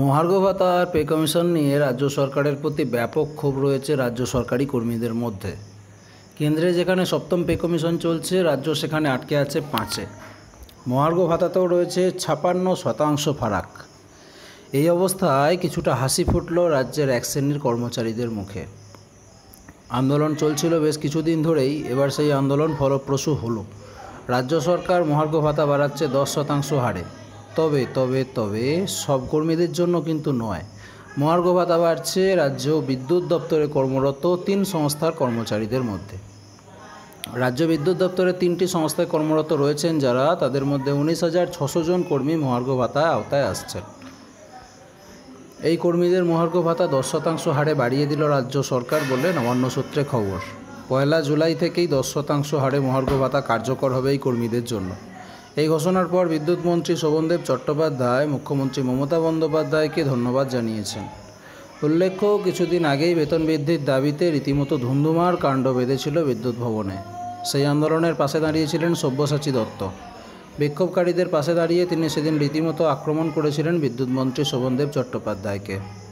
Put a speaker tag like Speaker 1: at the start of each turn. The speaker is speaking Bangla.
Speaker 1: মহার্ঘ ভাতার পে কমিশন নিয়ে রাজ্য সরকারের প্রতি ব্যাপক ক্ষোভ রয়েছে রাজ্য সরকারি কর্মীদের মধ্যে কেন্দ্রে যেখানে সপ্তম পে কমিশন চলছে রাজ্য সেখানে আটকে আছে পাঁচে মহার্ঘ ভাতাতেও রয়েছে ছাপান্ন শতাংশ ফারাক এই অবস্থায় কিছুটা হাসি ফুটল রাজ্যের এক শ্রেণীর কর্মচারীদের মুখে আন্দোলন চলছিল বেশ কিছুদিন ধরেই এবার সেই আন্দোলন ফলপ্রসূ হলো রাজ্য সরকার মহার্ঘ ভাতা বাড়াচ্ছে দশ শতাংশ হারে তবে তবে তবে সব কর্মীদের জন্য কিন্তু নয় মহার্ঘ ভাতা বাড়ছে রাজ্য বিদ্যুৎ দপ্তরে কর্মরত তিন সংস্থার কর্মচারীদের মধ্যে রাজ্য বিদ্যুৎ দপ্তরের তিনটি সংস্থায় কর্মরত রয়েছেন যারা তাদের মধ্যে উনিশ হাজার ছশো জন কর্মী মহার্ঘ ভাতা আওতায় আসছেন এই কর্মীদের মহার্ঘ ভাতা দশ শতাংশ হারে বাড়িয়ে দিল রাজ্য সরকার বলে নবান্ন সূত্রে খবর পয়লা জুলাই থেকেই দশ শতাংশ হারে মহার্ঘ ভাতা কার্যকর হবে এই কর্মীদের জন্য এই ঘোষণার পর বিদ্যুৎ মন্ত্রী শোভনদেব চট্টোপাধ্যায় মুখ্যমন্ত্রী মমতা বন্দ্যোপাধ্যায়কে ধন্যবাদ জানিয়েছেন উল্লেখ্য কিছুদিন আগেই বেতন বৃদ্ধির দাবিতে রীতিমতো ধুন্ধুমার কাণ্ড বেঁধেছিল বিদ্যুৎ ভবনে সেই আন্দোলনের পাশে দাঁড়িয়েছিলেন সব্যসাচী দত্ত বিক্ষোভকারীদের পাশে দাঁড়িয়ে তিনি সেদিন রীতিমতো আক্রমণ করেছিলেন বিদ্যুৎ মন্ত্রী শোভনদেব চট্টোপাধ্যায়কে